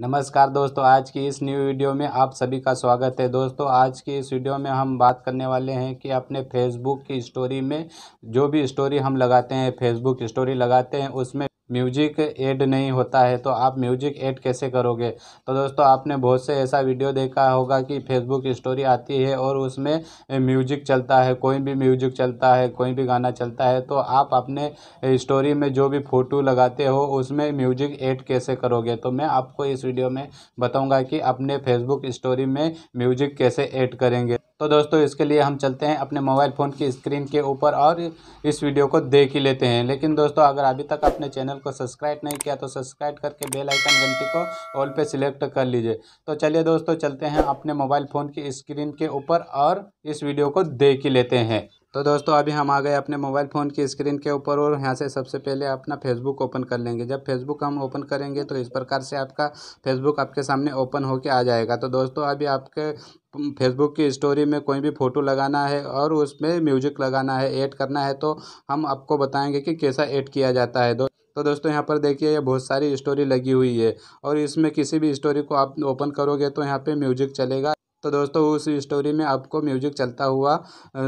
नमस्कार दोस्तों आज की इस न्यू वीडियो में आप सभी का स्वागत है दोस्तों आज की इस वीडियो में हम बात करने वाले हैं कि अपने फेसबुक की स्टोरी में जो भी स्टोरी हम लगाते हैं फेसबुक स्टोरी लगाते हैं उसमें म्यूजिक ऐड नहीं होता है तो आप म्यूजिक ऐड कैसे करोगे तो दोस्तों आपने बहुत से ऐसा वीडियो देखा होगा कि फेसबुक स्टोरी आती है और उसमें म्यूजिक चलता है कोई भी म्यूजिक चलता है कोई भी गाना चलता है तो आप अपने स्टोरी में जो भी फ़ोटो लगाते हो उसमें म्यूजिक ऐड कैसे करोगे तो मैं आपको इस वीडियो में बताऊँगा कि अपने फेसबुक स्टोरी में म्यूजिक कैसे ऐड करेंगे तो दोस्तों इसके लिए हम चलते हैं अपने मोबाइल फ़ोन की स्क्रीन के ऊपर और इस वीडियो को देख ही लेते हैं लेकिन दोस्तों अगर अभी तक अपने चैनल को सब्सक्राइब नहीं किया तो सब्सक्राइब करके बेल आइकन घंटी को ऑल पे सिलेक्ट कर लीजिए तो चलिए दोस्तों चलते हैं अपने मोबाइल फ़ोन की स्क्रीन के ऊपर और इस वीडियो को देख ही लेते हैं तो दोस्तों अभी हम आ गए अपने मोबाइल फ़ोन की स्क्रीन के ऊपर और यहाँ से सबसे पहले अपना फेसबुक ओपन कर लेंगे जब फेसबुक हम ओपन करेंगे तो इस प्रकार से आपका फेसबुक आपके सामने ओपन होकर आ जाएगा तो दोस्तों अभी आपके फेसबुक की स्टोरी में कोई भी फ़ोटो लगाना है और उसमें म्यूजिक लगाना है ऐड करना है तो हम आपको बताएंगे कि कैसा ऐड किया जाता है तो दोस्तों यहाँ पर देखिए ये बहुत सारी स्टोरी लगी हुई है और इसमें किसी भी स्टोरी को आप ओपन करोगे तो यहाँ पे म्यूजिक चलेगा तो दोस्तों उस स्टोरी में आपको म्यूजिक चलता हुआ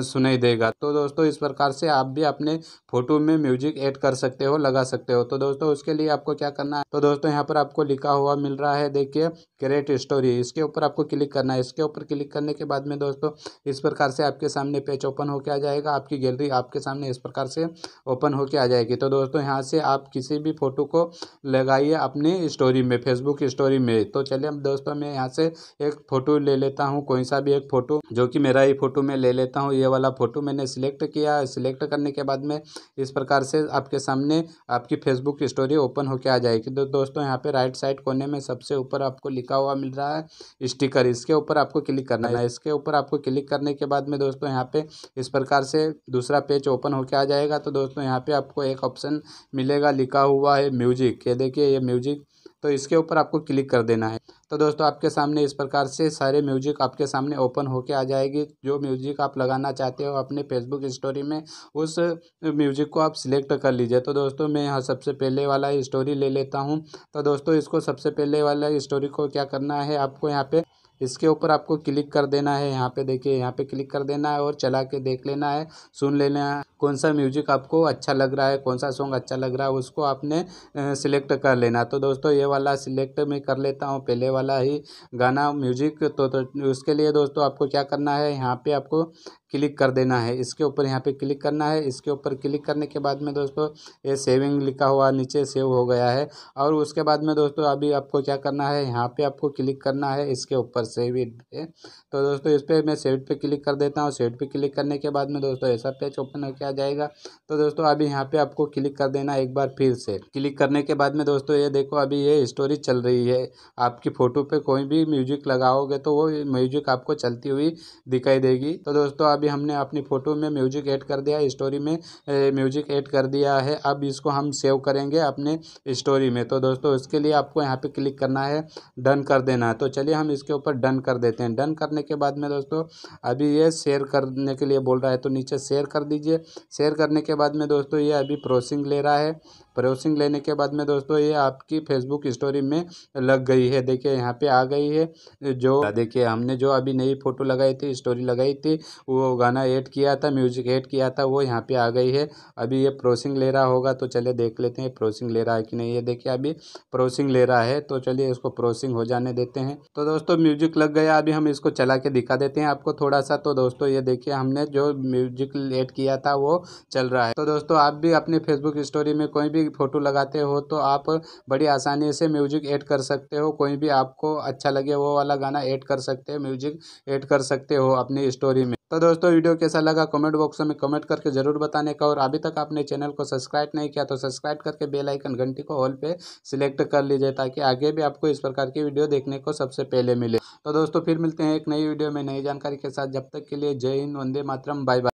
सुनाई देगा तो दोस्तों इस प्रकार से आप भी अपने फोटो में म्यूजिक ऐड कर सकते हो लगा सकते हो तो दोस्तों उसके लिए आपको क्या करना है तो दोस्तों यहाँ पर आपको लिखा हुआ मिल रहा है देखिए क्रिएट स्टोरी इसके ऊपर आपको क्लिक करना है इसके ऊपर क्लिक करने के बाद में दोस्तों इस प्रकार से आपके सामने पेज ओपन होकर आ जाएगा आपकी गैलरी आपके सामने इस प्रकार से ओपन होकर आ जाएगी तो दोस्तों यहाँ से आप किसी भी फोटो को लगाइए अपनी स्टोरी में फेसबुक स्टोरी में तो चलिए दोस्तों मैं यहाँ से एक फ़ोटो ले लेता लेता हूँ कोई सा भी एक फ़ोटो जो कि मेरा ही फ़ोटो मैं ले लेता हूँ ये वाला फ़ोटो मैंने सिलेक्ट किया सिलेक्ट करने के बाद में इस प्रकार से आपके सामने आपकी फेसबुक स्टोरी ओपन होकर आ जाएगी तो दोस्तों यहाँ पे राइट साइड कोने में सबसे ऊपर आपको लिखा हुआ मिल रहा है स्टिकर इसके ऊपर आपको क्लिक करना है इसके ऊपर आपको क्लिक करने के बाद में दोस्तों यहाँ पे इस प्रकार से दूसरा पेज ओपन होकर आ जाएगा तो दोस्तों यहाँ पे आपको एक ऑप्शन मिलेगा लिखा हुआ है म्यूजिक ये देखिए ये म्यूजिक तो इसके ऊपर आपको क्लिक कर देना है तो दोस्तों आपके सामने इस प्रकार से सारे म्यूजिक आपके सामने ओपन होके आ जाएगी जो म्यूजिक आप लगाना चाहते हो अपने फेसबुक स्टोरी में उस म्यूजिक को आप सिलेक्ट कर लीजिए तो दोस्तों मैं यहाँ सबसे पहले वाला स्टोरी ले लेता हूँ तो दोस्तों इसको सबसे पहले वाला स्टोरी को क्या करना है आपको यहाँ पर इसके ऊपर आपको क्लिक कर देना है यहाँ पे देखिए यहाँ पे क्लिक कर देना है और चला के देख लेना है सुन लेना है कौन सा म्यूजिक आपको अच्छा लग रहा है कौन सा सॉन्ग अच्छा लग रहा है उसको आपने सिलेक्ट कर लेना तो दोस्तों ये वाला सिलेक्ट मैं कर लेता हूँ पहले वाला ही गाना म्यूजिक तो, तो उसके लिए दोस्तों आपको क्या करना है यहाँ पे आपको क्लिक कर देना है इसके ऊपर यहाँ पे क्लिक करना है इसके ऊपर क्लिक करने के बाद में दोस्तों ये सेविंग लिखा हुआ नीचे सेव हो गया है और उसके बाद में दोस्तों अभी आपको क्या करना है यहाँ पे आपको क्लिक करना है इसके ऊपर सेविड पे तो दोस्तों इस पर मैं सेविड पे क्लिक कर देता हूँ सेविड पे क्लिक करने के बाद में दोस्तों ऐसा पेज ओपन होकर आ जाएगा तो दोस्तों अभी यहाँ पे आपको क्लिक कर देना एक बार फिर से क्लिक करने के बाद में दोस्तों ये देखो अभी ये स्टोरी चल रही है आपकी फ़ोटो पर कोई भी म्यूजिक लगाओगे तो वो म्यूजिक आपको चलती हुई दिखाई देगी तो दोस्तों अभी हमने अपनी फ़ोटो में म्यूजिक ऐड कर दिया स्टोरी में म्यूजिक ऐड कर दिया है अब इसको हम सेव करेंगे अपने स्टोरी में तो दोस्तों इसके लिए आपको यहाँ पे क्लिक करना है डन कर देना है तो चलिए हम इसके ऊपर डन कर देते हैं डन करने के बाद में दोस्तों अभी ये शेयर करने के लिए बोल रहा है तो नीचे शेयर कर दीजिए शेयर करने के बाद में दोस्तों ये अभी प्रोसेसिंग ले रहा है प्रोसिंग लेने के बाद में दोस्तों ये आपकी फेसबुक स्टोरी में लग गई है देखिए यहाँ पे आ गई है जो देखिए हमने जो अभी नई फोटो लगाई थी स्टोरी लगाई थी वो गाना ऐड किया था म्यूजिक ऐड किया था वो यहाँ पे आ गई है अभी ये प्रोसिंग ले रहा होगा तो चलिए देख लेते हैं प्रोसिंग ले रहा है कि नहीं ये देखिए अभी प्रोसिंग ले रहा है तो चलिए इसको प्रोसिंग हो जाने देते हैं तो दोस्तों म्यूजिक लग गया अभी हम इसको चला के दिखा देते हैं आपको थोड़ा सा तो दोस्तों ये देखिए हमने जो म्यूजिक ऐड किया था वो चल रहा है तो दोस्तों आप भी अपने फेसबुक स्टोरी में कोई भी फ़ोटो लगाते हो तो आप बड़ी आसानी से म्यूजिक ऐड कर सकते हो कोई भी आपको अच्छा लगे वो वाला गाना ऐड कर सकते हो म्यूजिक ऐड कर सकते हो अपनी स्टोरी में तो दोस्तों वीडियो कैसा लगा कमेंट बॉक्स में कमेंट करके ज़रूर बताने का और अभी तक आपने चैनल को सब्सक्राइब नहीं किया तो सब्सक्राइब करके बेल आइकन घंटी को ऑल पे सिलेक्ट कर लीजिए ताकि आगे भी आपको इस प्रकार की वीडियो देखने को सबसे पहले मिले तो दोस्तों फिर मिलते हैं एक नई वीडियो में नई जानकारी के साथ जब तक के लिए जय हिंद वंदे मातरम बाय बाय